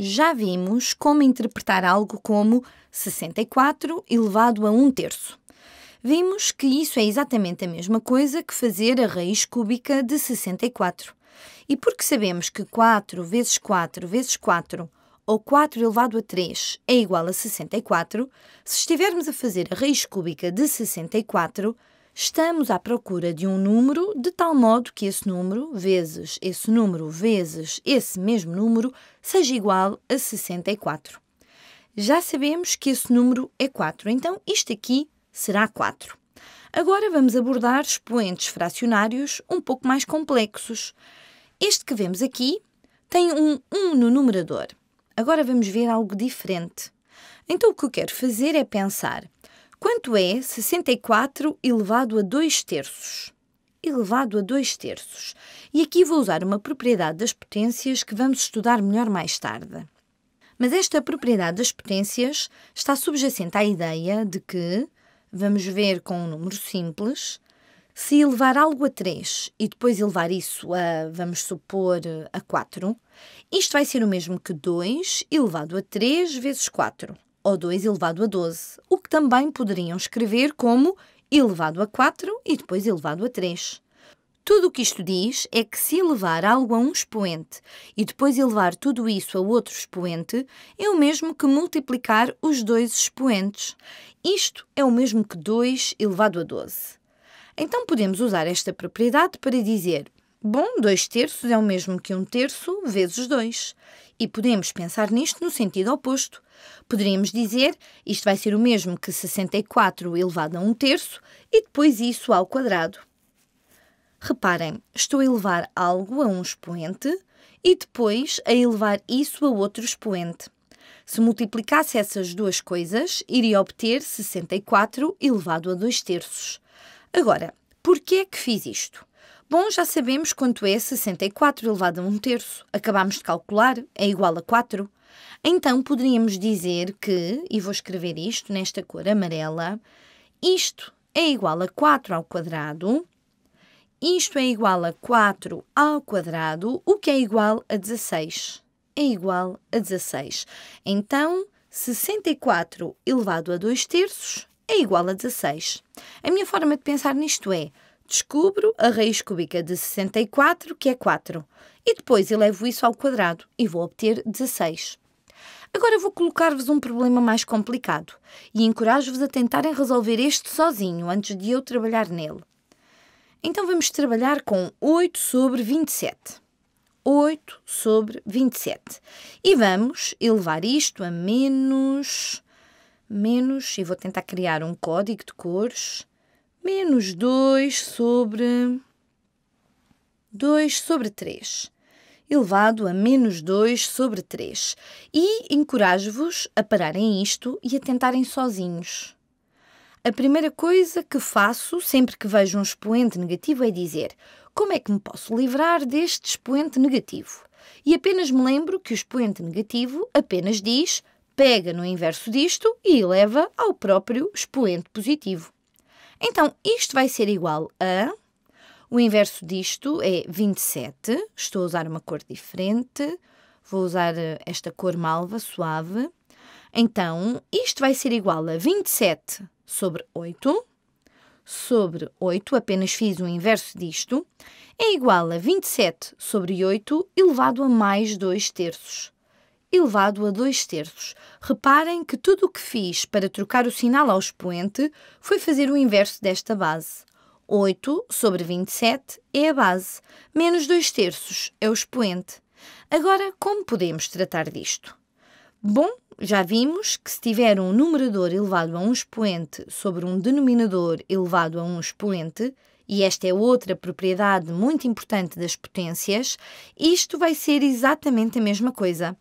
já vimos como interpretar algo como 64 elevado a 1 terço. Vimos que isso é exatamente a mesma coisa que fazer a raiz cúbica de 64. E porque sabemos que 4 vezes 4 vezes 4 ou 4 elevado a 3 é igual a 64, se estivermos a fazer a raiz cúbica de 64, estamos à procura de um número de tal modo que esse número, vezes esse número, vezes esse mesmo número, seja igual a 64. Já sabemos que esse número é 4, então isto aqui será 4. Agora vamos abordar expoentes fracionários um pouco mais complexos. Este que vemos aqui tem um 1 no numerador. Agora vamos ver algo diferente. Então o que eu quero fazer é pensar Quanto é 64 elevado a 2 terços? Elevado a 2 terços. E aqui vou usar uma propriedade das potências que vamos estudar melhor mais tarde. Mas esta propriedade das potências está subjacente à ideia de que, vamos ver com um número simples, se elevar algo a 3 e depois elevar isso a, vamos supor, a 4, isto vai ser o mesmo que 2 elevado a 3 vezes 4 ou 2 elevado a 12, o que também poderiam escrever como elevado a 4 e depois elevado a 3. Tudo o que isto diz é que se elevar algo a um expoente e depois elevar tudo isso a outro expoente, é o mesmo que multiplicar os dois expoentes. Isto é o mesmo que 2 elevado a 12. Então podemos usar esta propriedade para dizer Bom, dois terços é o mesmo que um terço vezes dois. E podemos pensar nisto no sentido oposto. Poderíamos dizer isto vai ser o mesmo que 64 elevado a um terço e depois isso ao quadrado. Reparem, estou a elevar algo a um expoente e depois a elevar isso a outro expoente. Se multiplicasse essas duas coisas, iria obter 64 elevado a 2 terços. Agora, por que é que fiz isto? Bom, já sabemos quanto é 64 elevado a 1 terço. Acabámos de calcular, é igual a 4. Então, poderíamos dizer que, e vou escrever isto nesta cor amarela, isto é igual a 4 ao quadrado, isto é igual a 4 ao quadrado, o que é igual a 16. É igual a 16. Então, 64 elevado a 2 terços é igual a 16. A minha forma de pensar nisto é descubro a raiz cúbica de 64, que é 4, e depois elevo isso ao quadrado e vou obter 16. Agora vou colocar-vos um problema mais complicado e encorajo-vos a tentarem resolver este sozinho antes de eu trabalhar nele. Então vamos trabalhar com 8 sobre 27. 8 sobre 27. E vamos elevar isto a menos. menos. E vou tentar criar um código de cores menos 2 sobre 2 sobre 3 elevado a menos 2 sobre 3. E encorajo-vos a pararem isto e a tentarem sozinhos. A primeira coisa que faço sempre que vejo um expoente negativo é dizer como é que me posso livrar deste expoente negativo? E apenas me lembro que o expoente negativo apenas diz pega no inverso disto e eleva ao próprio expoente positivo. Então, isto vai ser igual a. O inverso disto é 27. Estou a usar uma cor diferente. Vou usar eh, esta cor malva, suave. Então, isto vai ser igual a 27 sobre 8 sobre 8, apenas fiz o inverso disto, é igual a 27 sobre 8 elevado a mais 2 terços elevado a 2 terços. Reparem que tudo o que fiz para trocar o sinal ao expoente foi fazer o inverso desta base. 8 sobre 27 é a base, menos 2 terços é o expoente. Agora, como podemos tratar disto? Bom, já vimos que se tiver um numerador elevado a um expoente sobre um denominador elevado a um expoente, e esta é outra propriedade muito importante das potências, isto vai ser exatamente a mesma coisa.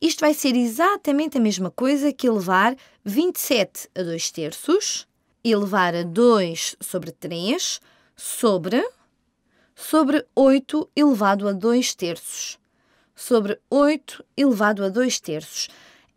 Isto vai ser exatamente a mesma coisa que elevar 27 a 2 terços, elevar a 2 sobre 3, sobre, sobre 8 elevado a 2 terços, sobre 8 elevado a 2 terços.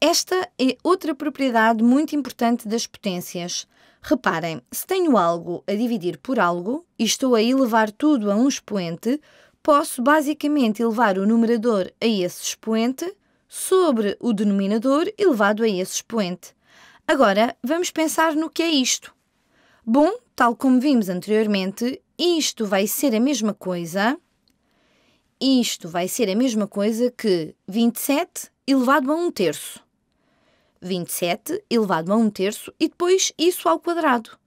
Esta é outra propriedade muito importante das potências. Reparem, se tenho algo a dividir por algo e estou a elevar tudo a um expoente, posso basicamente elevar o numerador a esse expoente sobre o denominador elevado a esse expoente. Agora, vamos pensar no que é isto. Bom, tal como vimos anteriormente, isto vai ser a mesma coisa. Isto vai ser a mesma coisa que 27 elevado a 1 terço. 27 elevado a 1 terço e depois isso ao quadrado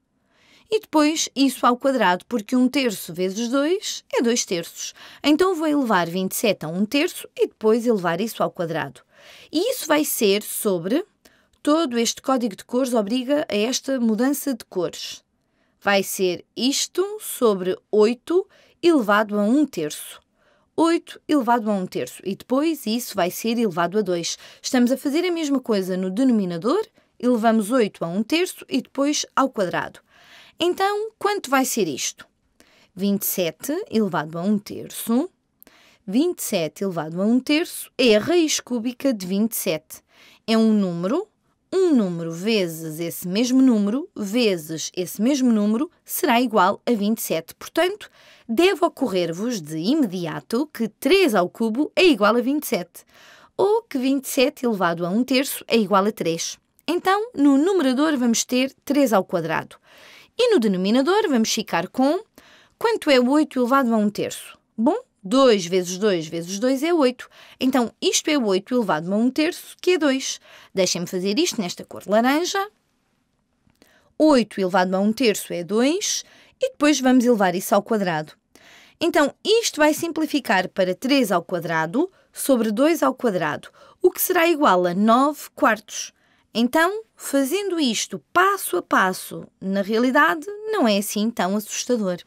e depois isso ao quadrado, porque 1 terço vezes 2 é 2 terços. Então vou elevar 27 a 1 terço e depois elevar isso ao quadrado. E isso vai ser sobre. Todo este código de cores obriga a esta mudança de cores. Vai ser isto sobre 8 elevado a 1 terço. 8 elevado a 1 terço. E depois isso vai ser elevado a 2. Estamos a fazer a mesma coisa no denominador, elevamos 8 a 1 terço e depois ao quadrado. Então, quanto vai ser isto? 27 elevado a 1 terço. 27 elevado a 1 terço é a raiz cúbica de 27. É um número, um número vezes esse mesmo número, vezes esse mesmo número, será igual a 27. Portanto, deve ocorrer-vos de imediato que 3 ao cubo é igual a 27, ou que 27 elevado a 1 terço é igual a 3. Então, no numerador vamos ter 3 ao quadrado. E no denominador vamos ficar com quanto é 8 elevado a 1 terço? Bom, 2 vezes 2 vezes 2 é 8. Então, isto é 8 elevado a 1 terço, que é 2. Deixem-me fazer isto nesta cor laranja. 8 elevado a 1 terço é 2. E depois vamos elevar isso ao quadrado. Então, isto vai simplificar para 3 ao quadrado sobre 2 ao quadrado, o que será igual a 9 quartos. Então, fazendo isto passo a passo, na realidade, não é assim tão assustador.